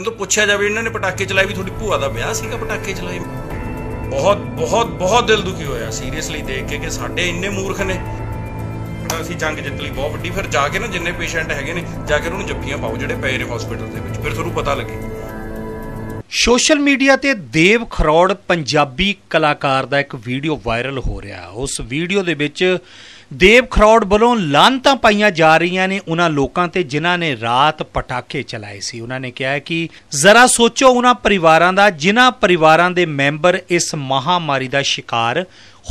ਇਹਨਾਂ ਪੁੱਛਿਆ ਜਾਵੇ ਇਹਨਾਂ ਨੇ ਪਟਾਕੇ ਚਲਾਏ ਵੀ ਤੁਹਾਡੀ ਭੂਆ ਦਾ ਵਿਆਹ ਸੀਗਾ ਪਟਾਕੇ ਚਲਾਏ ਬਹੁਤ ਬਹੁਤ ਬਹੁਤ ਦਿਲ ਦੁਖੀ ਹੋਇਆ ਸੀਰੀਅਸਲੀ ਦੇਖ ਕੇ ਕਿ ਸਾਡੇ ਇੰਨੇ ਮੂਰਖ ਨੇ ਅਸੀਂ ਜੰਗ ਜਿੱਤ ਲਈ ਬਹੁਤ ਵੱਡੀ ਫਿਰ ਜਾ ਕੇ ਨਾ ਜਿੰਨੇ ਪੇਸ਼ੈਂਟ ਹੈਗੇ ਨੇ ਜਾ ਕੇ ਉਹਨਾਂ ਨੂੰ ਜੱਫੀਆਂ ਪਾਓ ਜਿਹੜੇ ਪਏ ਨੇ ਹਸਪੀਟਲ ਦੇ ਵਿੱਚ ਫਿਰ ਤੁਹਾਨੂੰ ਪਤਾ ਲੱਗੇ ਸੋਸ਼ਲ ਮੀਡੀਆ ਤੇ ਦੇਵ ਖਰੋੜ ਪੰਜਾਬੀ ਕਲਾਕਾਰ ਦਾ ਇੱਕ ਵੀਡੀਓ ਵਾਇਰਲ ਹੋ ਰਿਹਾ ਉਸ ਵੀਡੀਓ ਦੇ ਵਿੱਚ ਦੇਵ ਖਰੋੜ ਵੱਲੋਂ ਲਾਂਤਾਂ ਪਾਈਆਂ ਜਾ ਰਹੀਆਂ ਨੇ ਉਹਨਾਂ ਲੋਕਾਂ ਤੇ ਜਿਨ੍ਹਾਂ ਨੇ ਰਾਤ ਪਟਾਕੇ ਚਲਾਏ ਸੀ ਉਹਨਾਂ ਨੇ ਕਿਹਾ ਕਿ ਜ਼ਰਾ ਸੋਚੋ ਉਹਨਾਂ ਪਰਿਵਾਰਾਂ ਦਾ ਜਿਨ੍ਹਾਂ ਪਰਿਵਾਰਾਂ ਦੇ ਮੈਂਬਰ ਇਸ ਮਹਾਮਾਰੀ ਦਾ ਸ਼ਿਕਾਰ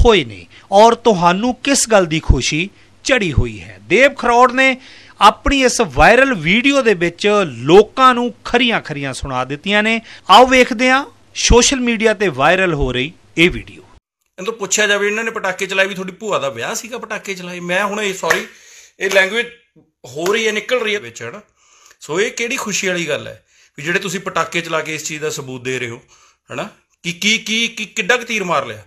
ਹੋਏ ਨੇ ਔਰ ਤੁਹਾਨੂੰ ਕਿਸ ਗੱਲ ਦੀ ਖੁਸ਼ੀ ਚੜੀ ਹੋਈ ਹੈ ਦੇਵ ਖਰੋੜ ਨੇ ਆਪਣੀ ਇਸ ਵਾਇਰਲ ਵੀਡੀਓ ਦੇ ਵਿੱਚ ਲੋਕਾਂ ਨੂੰ ਖਰੀਆਂ-ਖਰੀਆਂ ਸੁਣਾ ਦਿੱਤੀਆਂ ਨੇ ਆਓ ਵੇਖਦੇ ਹਾਂ ਸੋਸ਼ਲ ਮੀਡੀਆ ਤੇ ਵਾਇਰਲ ਹੋ ਰਹੀ ਇਹ ਵੀਡੀਓ ਇਹਨੂੰ ਪੁੱਛਿਆ ਜਾਵੇ ਇਹਨਾਂ ਨੇ ਪਟਾਕੇ ਚਲਾਏ ਵੀ ਤੁਹਾਡੀ ਭੂਆ ਦਾ ਵਿਆਹ ਸੀਗਾ ਪਟਾਕੇ ਚਲਾਏ ਮੈਂ ਹੁਣ ਇਹ ਸੌਰੀ ਇਹ ਲੈਂਗੁਏਜ ਹੋ ਰਹੀ ਹੈ ਨਿਕਲ ਰਹੀ ਹੈ ਵਿੱਚ ਹਨਾ ਸੋ ਇਹ ਕਿਹੜੀ ਖੁਸ਼ੀ ਵਾਲੀ ਗੱਲ ਹੈ ਵੀ ਜਿਹੜੇ ਤੁਸੀਂ ਪਟਾਕੇ ਚਲਾ ਕੇ ਇਸ ਚੀਜ਼ ਦਾ ਸਬੂਤ ਦੇ ਰਹੇ ਹੋ ਹਨਾ ਕਿ ਕੀ ਕੀ ਕਿੱਡਾ ਕੁ ਤੀਰ ਮਾਰ ਲਿਆ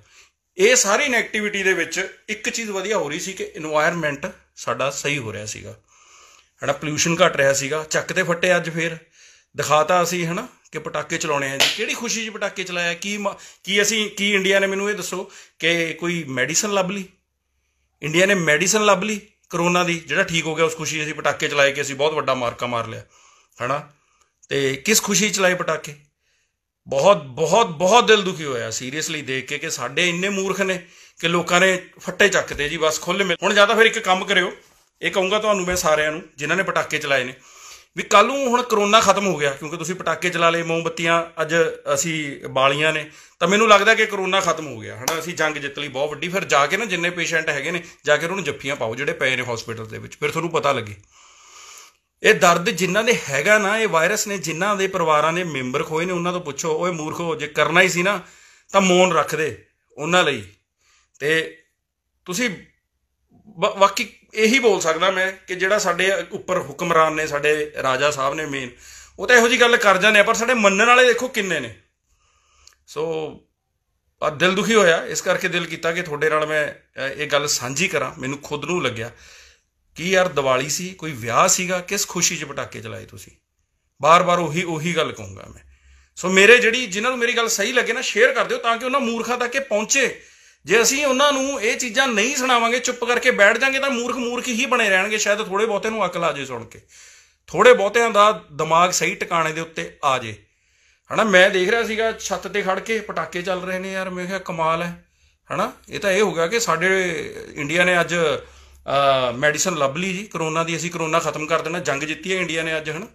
ਇਹ ਸਾਰੀ ਨੈਗੇਟਿਵਿਟੀ ਦੇ ਵਿੱਚ ਇੱਕ ਚੀਜ਼ ਵਧੀਆ ਹੋ ਰਹੀ ਸੀ ਕਿ এনवायरमेंट ਸਾਡਾ ਸਹੀ ਹੋ ਰਿਹਾ ਸੀਗਾ ਹਨਾ ਪੋਲੂਸ਼ਨ ਘਟ ਰਿਹਾ ਸੀਗਾ ਚੱਕ ਤੇ ਫੱਟੇ ਅੱਜ ਫੇਰ ਦਿਖਾਤਾ ਅਸੀਂ ਹਨਾ ਕਿ ਪਟਾਕੇ ਚਲਾਉਣੇ ਆ ਜੀ ਕਿਹੜੀ ਖੁਸ਼ੀ 'ਚ ਪਟਾਕੇ ਚਲਾਇਆ ਕੀ ਕੀ ਅਸੀਂ ਕੀ ਇੰਡੀਆ ਨੇ ਮੈਨੂੰ ਇਹ ਦੱਸੋ ਕਿ ਕੋਈ ਮੈਡੀਸਨ ਲੱਭ ਲਈ ਇੰਡੀਆ ਨੇ ਮੈਡੀਸਨ ਲੱਭ ਲਈ ਕਰੋਨਾ ਦੀ ਜਿਹੜਾ ਠੀਕ ਹੋ ਗਿਆ ਉਸ ਖੁਸ਼ੀ 'ਚ ਅਸੀਂ ਪਟਾਕੇ ਚਲਾਏ ਕਿ ਅਸੀਂ ਬਹੁਤ ਵੱਡਾ ਮਾਰਕਾ ਮਾਰ ਲਿਆ ਹਨਾ ਤੇ ਕਿਸ ਖੁਸ਼ੀ 'ਚ ਚਲਾਏ ਪਟਾਕੇ ਬਹੁਤ ਬਹੁਤ ਬਹੁਤ ਦਿਲ ਦੁਖੀ ਹੋਇਆ ਸੀਰੀਅਸਲੀ ਦੇਖ ਕੇ ਕਿ ਸਾਡੇ ਇੰਨੇ ਮੂਰਖ ਨੇ ਕਿ ਲੋਕਾਂ ਨੇ ਫੱਟੇ ਚੱਕਦੇ ਜੀ ਬਸ ਖੁੱਲ ਮਿਲ ਹੁਣ ਜਾਂ ਤਾਂ ਫਿਰ ਇੱਕ ਕੰਮ ਕਰਿਓ ਇਹ ਕਹੂੰਗਾ ਤੁਹਾਨੂੰ ਮੈਂ ਸਾਰਿਆਂ ਨੂੰ ਜਿਨ੍ਹਾਂ ਨੇ ਪਟਾਕੇ ਚਲਾਏ ਨੇ ਵੀ ਕੱਲ ਨੂੰ ਹੁਣ ਕਰੋਨਾ ਖਤਮ ਹੋ ਗਿਆ ਕਿਉਂਕਿ ਤੁਸੀਂ ਪਟਾਕੇ ਚਲਾ ਲਏ ਮੋਮਬੱਤੀਆਂ ਅੱਜ ਅਸੀਂ ਬਾਲੀਆਂ ਨੇ ਤਾਂ ਮੈਨੂੰ ਲੱਗਦਾ ਕਿ ਕਰੋਨਾ ਖਤਮ ਹੋ ਗਿਆ ਹਨਾ ਅਸੀਂ ਜੰਗ ਜਿੱਤ ਲਈ ਬਹੁਤ ਵੱਡੀ ਫਿਰ ਜਾ ਕੇ ਨਾ ਜਿੰਨੇ ਪੇਸ਼ੈਂਟ ਹੈਗੇ ਨੇ ਜਾ ਕੇ ਉਹਨਾਂ ਨੂੰ ਜੱਫੀਆਂ ਪਾਓ ਜਿਹੜੇ ਪਏ ਨੇ ਹਸਪੀਟਲ ਦੇ ਵਿੱਚ ਫਿਰ ਤੁਹਾਨੂੰ ਪਤਾ ਲੱਗੇ ਇਹ ਦਰਦ ਜਿਨ੍ਹਾਂ ਦੇ ਹੈਗਾ ਨਾ ਇਹ ਵਾਇਰਸ ਨੇ ਜਿਨ੍ਹਾਂ ਦੇ ਪਰਿਵਾਰਾਂ ਨੇ ਮੈਂਬਰ ਖੋਏ ਨੇ ਉਹਨਾਂ ਤੋਂ ਪੁੱਛੋ ਓਏ ਮੂਰਖੋ ਜੇ ਕਰਨਾ ਹੀ ਸੀ ਨਾ ਤਾਂ ਮੌਨ ਰੱਖਦੇ ਉਹਨਾਂ ਲਈ ਤੇ ਤੁਸੀਂ ਵਾਕੀ ਇਹੀ ਬੋਲ ਸਕਦਾ ਮੈਂ ਕਿ ਜਿਹੜਾ ਸਾਡੇ ਉੱਪਰ ਹੁਕਮਰਾਨ ਨੇ ਸਾਡੇ ਰਾਜਾ ਸਾਹਿਬ ਨੇ ਮੇਨ ਉਹ ਤਾਂ ਇਹੋ ਜੀ ਗੱਲ ਕਰ ਜਾਂਦੇ ਆ ਪਰ ਸਾਡੇ ਮੰਨਣ ਵਾਲੇ ਦੇਖੋ ਕਿੰਨੇ ਨੇ ਸੋ ਆ ਦਿਲ ਦੁਖੀ ਹੋਇਆ ਇਸ ਕਰਕੇ ਦਿਲ ਕੀਤਾ ਕਿ ਤੁਹਾਡੇ ਨਾਲ ਮੈਂ ਇਹ ਗੱਲ ਸਾਂਝੀ ਕਰਾਂ ਮੈਨੂੰ ਖੁਦ ਨੂੰ ਲੱਗਿਆ ਕੀ ਯਾਰ ਦੀਵਾਲੀ ਸੀ ਕੋਈ ਵਿਆਹ ਸੀਗਾ ਕਿਸ ਖੁਸ਼ੀ 'ਚ ਪਟਾਕੇ ਚਲਾਏ ਤੁਸੀਂ ਬਾਰ-ਬਾਰ ਉਹੀ ਉਹੀ ਗੱਲ ਕਹੂੰਗਾ ਮੈਂ ਸੋ ਮੇਰੇ ਜਿਹੜੀ ਜਿਨ੍ਹਾਂ ਨੂੰ ਮੇਰੀ ਗੱਲ ਸਹੀ ਲੱਗੇ ਨਾ ਸ਼ੇਅਰ ਕਰ ਦਿਓ ਤਾਂ ਕਿ ਉਹਨਾਂ ਮੂਰਖਾਂ ਤੱਕ ਇਹ ਪਹੁੰਚੇ ਜੇ ਅਸੀਂ ਉਹਨਾਂ ਨੂੰ ਇਹ ਚੀਜ਼ਾਂ ਨਹੀਂ ਸੁਣਾਵਾਂਗੇ ਚੁੱਪ ਕਰਕੇ ਬੈਠ ਜਾਾਂਗੇ ਤਾਂ ਮੂਰਖ ਮੂਰਖ ਹੀ ਬਣੇ ਰਹਿਣਗੇ ਸ਼ਾਇਦ ਥੋੜੇ ਬਹੁਤੇ ਨੂੰ ਅਕਲ ਆ ਜੇ ਸੁਣ ਕੇ ਥੋੜੇ ਬਹੁਤਿਆਂ ਦਾ ਦਿਮਾਗ ਸਹੀ ਟਿਕਾਣੇ ਦੇ ਉੱਤੇ ਆ ਜੇ ਹਨਾ ਮੈਂ ਦੇਖ ਰਿਹਾ ਸੀਗਾ ਛੱਤ ਤੇ ਖੜ ਕੇ ਪਟਾਕੇ ਚੱਲ ਰਹੇ ਨੇ ਯਾਰ ਮੈਂ ਕਿਹਾ ਕਮਾਲ ਹੈ ਹਨਾ ਇਹ ਤਾਂ ਇਹ ਹੋ ਗਿਆ ਕਿ ਸਾਡੇ ਇੰਡੀਆ ਨੇ ਅੱਜ ਮੈਡੀਸਨ ਲੱਭ ਲਈ ਜੀ ਕਰੋਨਾ ਦੀ ਅਸੀਂ ਕਰੋਨਾ ਖਤਮ ਕਰ ਦੇਣਾ ਜੰਗ ਜਿੱਤੀ ਹੈ ਇੰਡੀਆ ਨੇ ਅੱਜ ਹਨਾ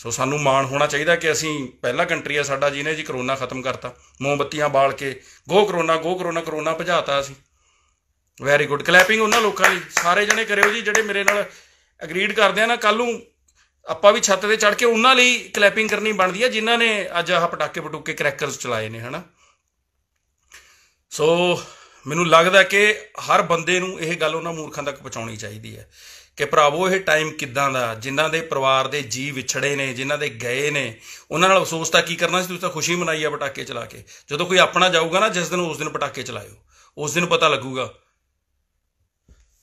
ਸੋ ਸਾਨੂੰ ਮਾਣ ਹੋਣਾ ਚਾਹੀਦਾ ਕਿ ਅਸੀਂ ਪਹਿਲਾ ਕੰਟਰੀ ਆ ਸਾਡਾ ਜਿਹਨੇ ਜੀ ਕਰੋਨਾ ਖਤਮ ਕਰਤਾ ਮੋਮਬੱਤੀਆਂ ਬਾਲ ਕੇ go corona go corona corona ਭਜਾਤਾ ਅਸੀਂ ਵੈਰੀ ਗੁੱਡ ਕਲੈਪਿੰਗ ਉਹਨਾਂ ਲੋਕਾਂ ਲਈ ਸਾਰੇ ਜਣੇ ਕਰਿਓ ਜੀ ਜਿਹੜੇ ਮੇਰੇ ਨਾਲ ਐਗਰੀਡ ਕਰਦੇ ਆ ਨਾ ਕੱਲ ਨੂੰ ਆਪਾਂ ਵੀ ਛੱਤ ਤੇ ਚੜ ਕੇ ਉਹਨਾਂ ਲਈ ਕਲੈਪਿੰਗ ਕਰਨੀ ਬਣਦੀ ਆ ਜਿਨ੍ਹਾਂ ਨੇ ਅੱਜ ਆਹ ਪਟਾਕੇ ਪਟੂਕੇ ਕ੍ਰੈਕਰਸ ਚਲਾਏ ਨੇ ਹਨਾ ਸੋ ਮੈਨੂੰ ਲੱਗਦਾ ਕਿ ਹਰ ਬੰਦੇ ਨੂੰ ਇਹ ਗੱਲ ਉਹਨਾਂ ਮੂਰਖਾਂ ਤੱਕ ਪਹੁੰਚਾਉਣੀ ਚਾਹੀਦੀ ਹੈ ਕਿ ਭਰਾਵੋ ਇਹ ਟਾਈਮ ਕਿੱਦਾਂ ਦਾ ਜਿਨ੍ਹਾਂ ਦੇ ਪਰਿਵਾਰ ਦੇ ਜੀ ਵਿਛੜੇ ਨੇ ਜਿਨ੍ਹਾਂ ਦੇ ਗਏ ਨੇ ਉਹਨਾਂ ਨਾਲ ਅਫਸੋਸ ਤਾਂ ਕੀ ਕਰਨਾ ਸੀ ਤੁਸੀਂ ਤਾਂ ਖੁਸ਼ੀ ਮਨਾਈ ਆ ਪਟਾਕੇ ਚਲਾ ਕੇ ਜਦੋਂ ਕੋਈ ਆਪਣਾ ਜਾਊਗਾ ਨਾ ਜਿਸ ਦਿਨ ਉਸ ਦਿਨ ਪਟਾਕੇ ਚਲਾਇਓ ਉਸ ਦਿਨ ਪਤਾ ਲੱਗੂਗਾ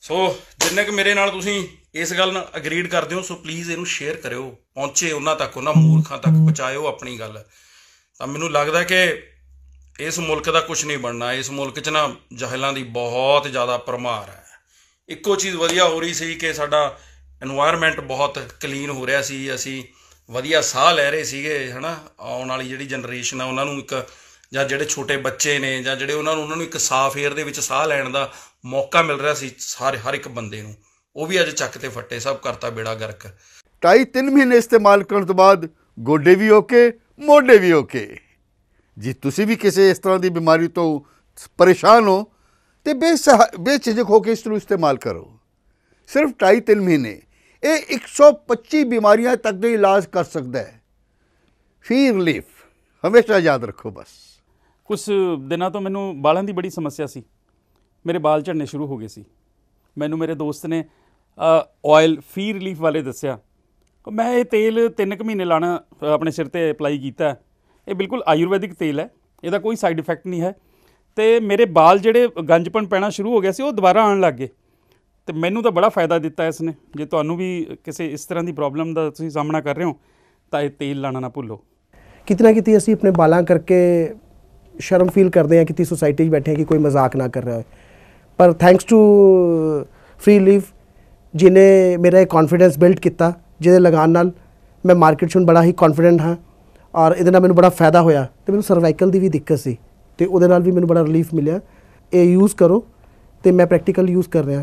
ਸੋ ਜਿੰਨੇ ਕਿ ਮੇਰੇ ਨਾਲ ਤੁਸੀਂ ਇਸ ਗੱਲ ਨਾਲ ਅਗਰੀਡ ਕਰਦੇ ਹੋ ਸੋ ਪਲੀਜ਼ ਇਹਨੂੰ ਸ਼ੇਅਰ ਕਰਿਓ ਪਹੁੰਚੇ ਉਹਨਾਂ ਤੱਕ ਉਹਨਾਂ ਮੂਰਖਾਂ ਤੱਕ ਪਹੁੰਚਾਇਓ ਆਪਣੀ ਗੱਲ ਤਾਂ ਮੈਨੂੰ ਲੱਗਦਾ ਕਿ ਇਸ ਮੁਲਕ ਦਾ ਕੁਝ ਨਹੀਂ ਬਣਨਾ ਇਸ ਮੁਲਕ 'ਚ ਨਾ ਜਹਲਾਂ ਦੀ ਬਹੁਤ ਜ਼ਿਆਦਾ ਪਰਮਾਰ ਹੈ ਇੱਕੋ ਚੀਜ਼ ਵਧੀਆ ਹੋ ਰਹੀ ਸੀ ਕਿ ਸਾਡਾ এনवायरमेंट ਬਹੁਤ ਕਲੀਨ ਹੋ ਰਿਹਾ ਸੀ ਅਸੀਂ ਵਧੀਆ ਸਾਹ ਲੈ ਰਹੇ ਸੀਗੇ ਹਨਾ ਆਉਣ ਵਾਲੀ ਜਿਹੜੀ ਜਨਰੇਸ਼ਨ ਆ ਉਹਨਾਂ ਨੂੰ ਇੱਕ ਜਾਂ ਜਿਹੜੇ ਛੋਟੇ ਬੱਚੇ ਨੇ ਜਾਂ ਜਿਹੜੇ ਉਹਨਾਂ ਨੂੰ ਉਹਨਾਂ ਨੂੰ ਇੱਕ ਸਾਫ ਏਅਰ ਦੇ ਵਿੱਚ ਸਾਹ ਲੈਣ ਦਾ ਮੌਕਾ ਮਿਲ ਰਿਹਾ ਸੀ ਸਾਰੇ ਹਰ ਇੱਕ ਬੰਦੇ ਨੂੰ ਉਹ ਵੀ ਅੱਜ ਚੱਕ ਤੇ ਫੱਟੇ ਸਭ ਕਰਤਾ ਬੇੜਾ ਗਰਕ 2 3 ਮਹੀਨੇ ਇਸਤੇਮਾਲ ਕਰਨ ਤੋਂ ਬਾਅਦ ਗੋਡੇ ਵੀ ਓਕੇ ਮੋਢੇ ਵੀ ਓਕੇ ਜੀ ਤੁਸੀਂ ਵੀ ਕਿਸੇ ਇਸ ਤਰ੍ਹਾਂ ਦੀ ਬਿਮਾਰੀ ਤੋਂ ਪਰੇਸ਼ਾਨ ਹੋ ਤੇ ਬੇਸ ਬੇਚਿਜਕ ਹੋ ਕੇ ਇਸ ਨੂੰ ਇਸਤੇਮਾਲ ਕਰੋ ਸਿਰਫ 2-3 ਮਹੀਨੇ ਇਹ 125 ਬਿਮਾਰੀਆਂ ਤੱਕ ਦੇ ਇਲਾਜ ਕਰ ਸਕਦਾ ਹੈ ਫੀ ਰਿਲੀਫ ਹਮੇਸ਼ਾ ਯਾਦ ਰੱਖੋ ਬਸ ਕੁਝ ਦਿਨਾਂ ਤੋਂ ਮੈਨੂੰ ਬਾਲਾਂ ਦੀ ਬੜੀ ਸਮੱਸਿਆ ਸੀ ਮੇਰੇ ਬਾਲ ਝੜਨੇ ਸ਼ੁਰੂ ਹੋ ਗਏ ਸੀ ਮੈਨੂੰ ਮੇਰੇ ਦੋਸਤ ਨੇ ਆਇਲ ਫੀ ਰਿਲੀਫ ਵਾਲੇ ਦੱਸਿਆ ਮੈਂ ਇਹ ਤੇਲ 3 ਕੁ ਮਹੀਨੇ ਲਾਣਾ ਆਪਣੇ ਸਿਰ ਤੇ ਅਪਲਾਈ ਕੀਤਾ ਇਹ ਬਿਲਕੁਲ ਆਯੁਰਵੈਦਿਕ ਤੇਲ ਹੈ ਇਹਦਾ ਕੋਈ ਸਾਈਡ ਇਫੈਕਟ ਨਹੀਂ ਹੈ ਤੇ ਮੇਰੇ ਵਾਲ ਜਿਹੜੇ ਗੰਜਪਣ ਪੈਣਾ ਸ਼ੁਰੂ ਹੋ ਗਿਆ ਸੀ ਉਹ ਦੁਬਾਰਾ ਆਉਣ ਲੱਗ ਗਏ ਤੇ ਮੈਨੂੰ ਤਾਂ ਬੜਾ ਫਾਇਦਾ ਦਿੱਤਾ ਇਸ ਨੇ ਜੇ ਤੁਹਾਨੂੰ ਵੀ ਕਿਸੇ ਇਸ ਤਰ੍ਹਾਂ ਦੀ ਪ੍ਰੋਬਲਮ ਦਾ ਤੁਸੀਂ ਸਾਹਮਣਾ ਕਰ ਰਹੇ ਹੋ ਤਾਂ ਇਹ ਤੇਲ ਲਾਣਾ ਨਾ ਭੁੱਲੋ ਕਿਤਨਾ ਕਿਤੇ ਅਸੀਂ ਆਪਣੇ ਬਾਲਾਂ ਕਰਕੇ ਸ਼ਰਮ ਫੀਲ ਕਰਦੇ ਹਾਂ ਕਿਤੇ ਸੋਸਾਇਟੀ 'ਚ ਬੈਠੇ ਕਿ ਕੋਈ ਮਜ਼ਾਕ ਨਾ ਕਰ ਰਿਹਾ ਹੋਵੇ ਪਰ ਥੈਂਕਸ ਟੂ ਫ੍ਰੀ ਲੀਵ ਜਿਨੇ ਮੇਰਾ ਇਹ ਕੌਨਫੀਡੈਂਸ ਬਿਲਡ ਕੀਤਾ ਜਿਹਦੇ ਲਗਾਨ ਨਾਲ ਮੈਂ ਮਾਰਕੀਟ 'ਚ ਬੜਾ ਹੀ ਕੌਨਫੀਡੈਂਟ ਹਾਂ ਔਰ ਇਹਦੇ ਨਾਲ ਮੈਨੂੰ ਬੜਾ ਫਾਇਦਾ ਹੋਇਆ ਤੇ ਮੈਨੂੰ ਸਰਵਾਈਕਲ ਦੀ ਵੀ ਦਿੱਕਤ ਸੀ ਤੇ ਉਹਦੇ ਨਾਲ ਵੀ ਮੈਨੂੰ ਬੜਾ ਰਿਲੀਫ ਮਿਲਿਆ ਇਹ ਯੂਜ਼ ਕਰੋ ਤੇ ਮੈਂ ਪ੍ਰੈਕਟੀਕਲ ਯੂਜ਼ ਕਰ ਰਿਹਾ